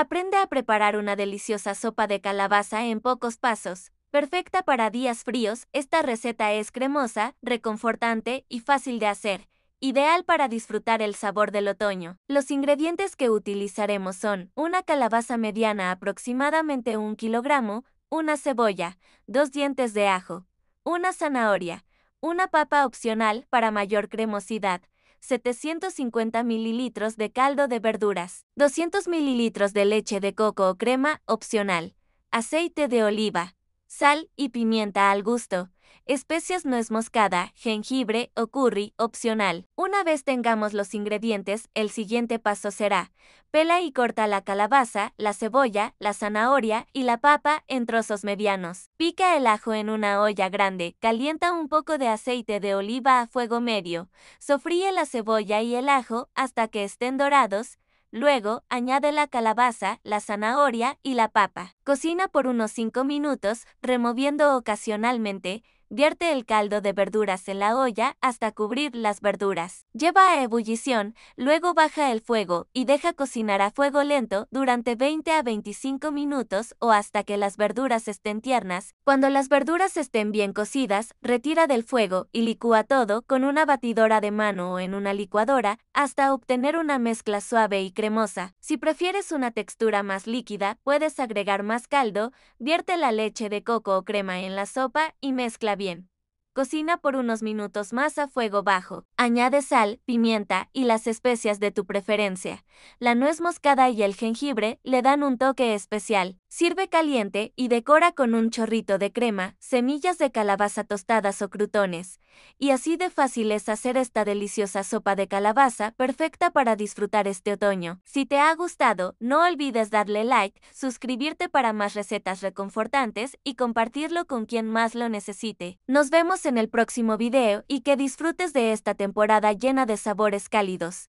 Aprende a preparar una deliciosa sopa de calabaza en pocos pasos. Perfecta para días fríos, esta receta es cremosa, reconfortante y fácil de hacer, ideal para disfrutar el sabor del otoño. Los ingredientes que utilizaremos son una calabaza mediana aproximadamente un kilogramo, una cebolla, dos dientes de ajo, una zanahoria, una papa opcional para mayor cremosidad, 750 mililitros de caldo de verduras, 200 mililitros de leche de coco o crema opcional, aceite de oliva, sal y pimienta al gusto, Especias es moscada, jengibre o curry, opcional. Una vez tengamos los ingredientes, el siguiente paso será, pela y corta la calabaza, la cebolla, la zanahoria y la papa en trozos medianos. Pica el ajo en una olla grande, calienta un poco de aceite de oliva a fuego medio, sofríe la cebolla y el ajo hasta que estén dorados, Luego, añade la calabaza, la zanahoria y la papa. Cocina por unos 5 minutos, removiendo ocasionalmente, Vierte el caldo de verduras en la olla hasta cubrir las verduras. Lleva a ebullición, luego baja el fuego y deja cocinar a fuego lento durante 20 a 25 minutos o hasta que las verduras estén tiernas. Cuando las verduras estén bien cocidas, retira del fuego y licúa todo con una batidora de mano o en una licuadora hasta obtener una mezcla suave y cremosa. Si prefieres una textura más líquida, puedes agregar más caldo, vierte la leche de coco o crema en la sopa y mezcla bien. Cocina por unos minutos más a fuego bajo. Añade sal, pimienta y las especias de tu preferencia. La nuez moscada y el jengibre le dan un toque especial. Sirve caliente y decora con un chorrito de crema, semillas de calabaza tostadas o crutones. Y así de fácil es hacer esta deliciosa sopa de calabaza perfecta para disfrutar este otoño. Si te ha gustado, no olvides darle like, suscribirte para más recetas reconfortantes y compartirlo con quien más lo necesite. Nos vemos en el próximo video y que disfrutes de esta temporada llena de sabores cálidos.